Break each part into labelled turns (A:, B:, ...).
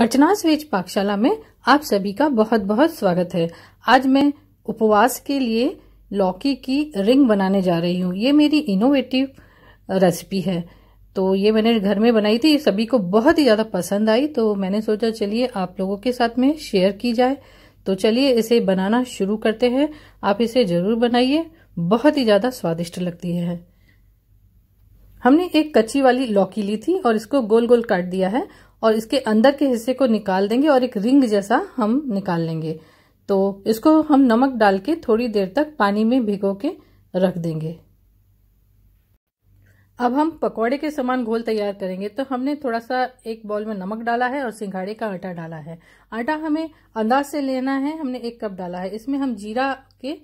A: अर्चना Suez पाकशाला में आप सभी का बहुत बहुत स्वागत है आज मैं उपवास के लिए लौकी की रिंग बनाने जा रही हूँ ये मेरी इनोवेटिव रेसिपी है तो ये मैंने घर में बनाई थी सभी को बहुत ही ज़्यादा पसंद आई तो मैंने सोचा चलिए आप लोगों के साथ में शेयर की जाए तो चलिए इसे बनाना शुरू करते हैं आप इसे ज़रूर बनाइए बहुत ही ज़्यादा स्वादिष्ट लगती है हमने एक कच्ची वाली लौकी ली थी और इसको गोल गोल काट दिया है और इसके अंदर के हिस्से को निकाल देंगे और एक रिंग जैसा हम निकाल लेंगे तो इसको हम नमक डाल के थोड़ी देर तक पानी में भिगो के रख देंगे अब हम पकौड़े के समान घोल तैयार करेंगे तो हमने थोड़ा सा एक बॉल में नमक डाला है और सिंघाड़े का आटा डाला है आटा हमें अंदाज से लेना है हमने एक कप डाला है इसमें हम जीरा के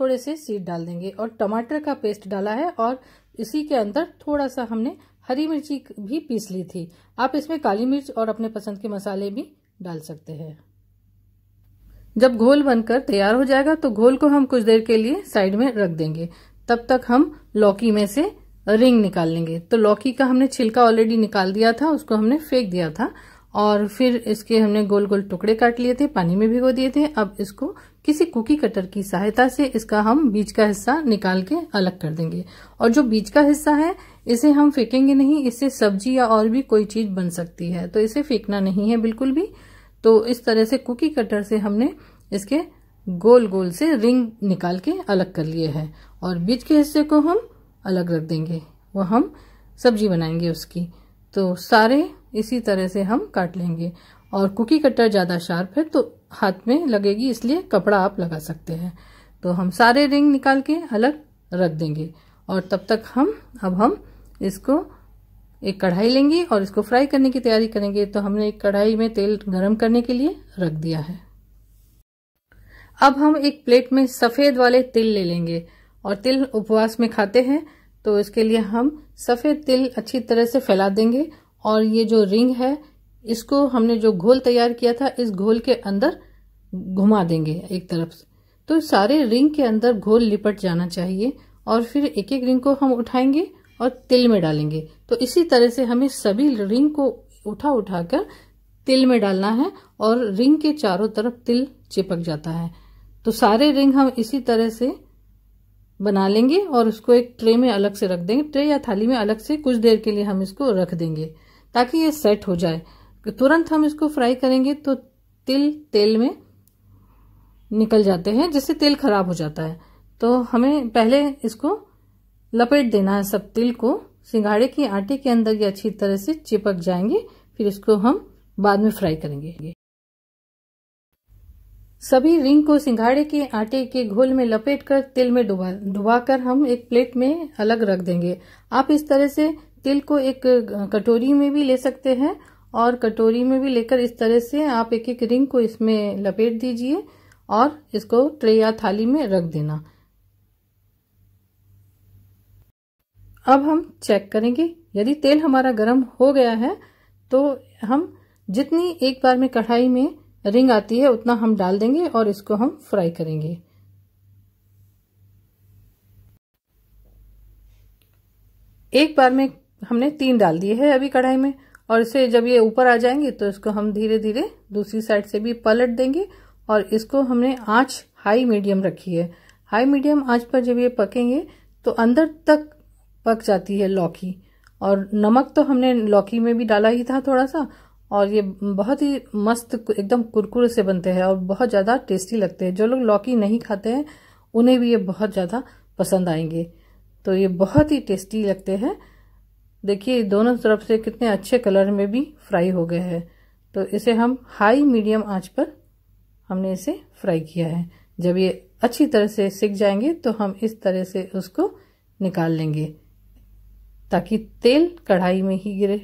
A: थोड़े से सीड डाल देंगे और टमाटर का पेस्ट डाला है और इसी के अंदर थोड़ा सा हमने हरी मिर्ची भी पीस ली थी आप इसमें काली मिर्च और अपने पसंद के मसाले भी डाल सकते हैं जब घोल बनकर तैयार हो जाएगा तो घोल को हम कुछ देर के लिए साइड में रख देंगे तब तक हम लौकी में से रिंग निकाल लेंगे तो लौकी का हमने छिलका ऑलरेडी निकाल दिया था उसको हमने फेंक दिया था और फिर इसके हमने गोल गोल टुकड़े काट लिए थे पानी में भिगो दिए थे अब इसको किसी कुकी कटर की सहायता से इसका हम बीज का हिस्सा निकाल के अलग कर देंगे और जो बीज का हिस्सा है इसे हम फेंकेंगे नहीं इससे सब्जी या और भी कोई चीज बन सकती है तो इसे फेंकना नहीं है बिल्कुल भी तो इस तरह से कुकी कटर से हमने इसके गोल गोल से रिंग निकाल के अलग कर लिए है और बीज के हिस्से को हम अलग रख देंगे वह हम सब्जी बनाएंगे उसकी तो सारे इसी तरह से हम काट लेंगे और कुकी कटर ज़्यादा शार्प है तो हाथ में लगेगी इसलिए कपड़ा आप लगा सकते हैं तो हम सारे रिंग निकाल के अलग रख देंगे और तब तक हम अब हम इसको एक कढ़ाई लेंगे और इसको फ्राई करने की तैयारी करेंगे तो हमने एक कढ़ाई में तेल गरम करने के लिए रख दिया है अब हम एक प्लेट में सफ़ेद वाले तिल ले लेंगे और तिल उपवास में खाते हैं तो इसके लिए हम सफ़ेद तिल अच्छी तरह से फैला देंगे और ये जो रिंग है इसको हमने जो घोल तैयार किया था इस घोल के अंदर घुमा देंगे एक तरफ तो सारे रिंग के अंदर घोल लिपट जाना चाहिए और फिर एक एक रिंग को हम उठाएंगे और तिल में डालेंगे तो इसी तरह से हमें सभी रिंग को उठा उठाकर तिल में डालना है और रिंग के चारों तरफ तिल चिपक जाता है तो सारे रिंग हम इसी तरह से बना लेंगे और उसको एक ट्रे में अलग से रख देंगे ट्रे या थाली में अलग से कुछ देर के लिए हम इसको रख देंगे ताकि ये सेट हो जाए तुरंत हम इसको फ्राई करेंगे तो तिल तेल में निकल जाते हैं जिससे तेल खराब हो जाता है तो हमें पहले इसको लपेट देना है सब तिल को सिंगाड़े के आटे के अंदर ये अच्छी तरह से चिपक जाएंगे फिर इसको हम बाद में फ्राई करेंगे सभी रिंग को सिंगाड़े के आटे के घोल में लपेटकर तेल में डुबा डुबाकर हम एक प्लेट में अलग रख देंगे आप इस तरह से तिल को एक कटोरी में भी ले सकते हैं और कटोरी में भी लेकर इस तरह से आप एक एक रिंग को इसमें लपेट दीजिए और इसको ट्रे या थाली में रख देना अब हम चेक करेंगे यदि तेल हमारा गर्म हो गया है तो हम जितनी एक बार में कढ़ाई में रिंग आती है उतना हम डाल देंगे और इसको हम फ्राई करेंगे एक बार में हमने तीन डाल दिए है अभी कढ़ाई में और इसे जब ये ऊपर आ जाएंगे तो इसको हम धीरे धीरे दूसरी साइड से भी पलट देंगे और इसको हमने आँच हाई मीडियम रखी है हाई मीडियम आँच पर जब ये पकेंगे तो अंदर तक पक जाती है लौकी और नमक तो हमने लौकी में भी डाला ही था थोड़ा सा और ये बहुत ही मस्त एकदम कुरकुरे से बनते हैं और बहुत ज़्यादा टेस्टी लगते हैं जो लोग लौकी नहीं खाते हैं उन्हें भी ये बहुत ज़्यादा पसंद आएंगे तो ये बहुत ही टेस्टी लगते हैं देखिए दोनों तरफ से कितने अच्छे कलर में भी फ्राई हो गए हैं तो इसे हम हाई मीडियम आंच पर हमने इसे फ्राई किया है जब ये अच्छी तरह से सिक जाएंगे तो हम इस तरह से उसको निकाल लेंगे ताकि तेल कढ़ाई में ही गिरे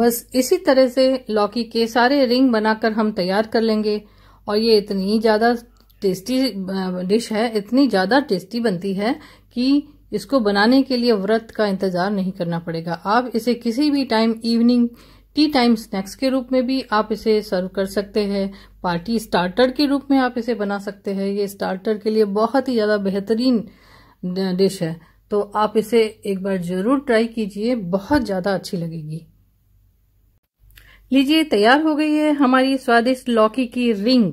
A: बस इसी तरह से लौकी के सारे रिंग बनाकर हम तैयार कर लेंगे और ये इतनी ज़्यादा टेस्टी डिश है इतनी ज़्यादा टेस्टी बनती है कि इसको बनाने के लिए व्रत का इंतज़ार नहीं करना पड़ेगा आप इसे किसी भी time evening tea time snacks के रूप में भी आप इसे सर्व कर सकते हैं पार्टी स्टार्टर के रूप में आप इसे बना सकते हैं ये स्टार्टर के लिए बहुत ही ज़्यादा बेहतरीन डिश है तो आप इसे एक बार ज़रूर ट्राई कीजिए बहुत ज़्यादा अच्छी लगेगी लीजिए तैयार हो गई है हमारी स्वादिष्ट लौकी की रिंग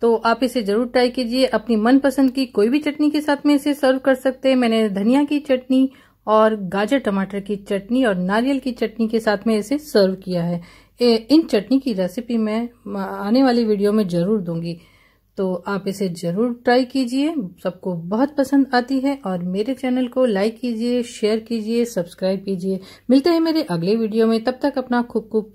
A: तो आप इसे जरूर ट्राई कीजिए अपनी मनपसंद की कोई भी चटनी के साथ में इसे सर्व कर सकते हैं मैंने धनिया की चटनी और गाजर टमाटर की चटनी और नारियल की चटनी के साथ में इसे सर्व किया है इन चटनी की रेसिपी मैं आने वाली वीडियो में ज़रूर दूंगी तो आप इसे ज़रूर ट्राई कीजिए सबको बहुत पसंद आती है और मेरे चैनल को लाइक कीजिए शेयर कीजिए सब्सक्राइब कीजिए मिलते हैं मेरे अगले वीडियो में तब तक अपना खूब खूब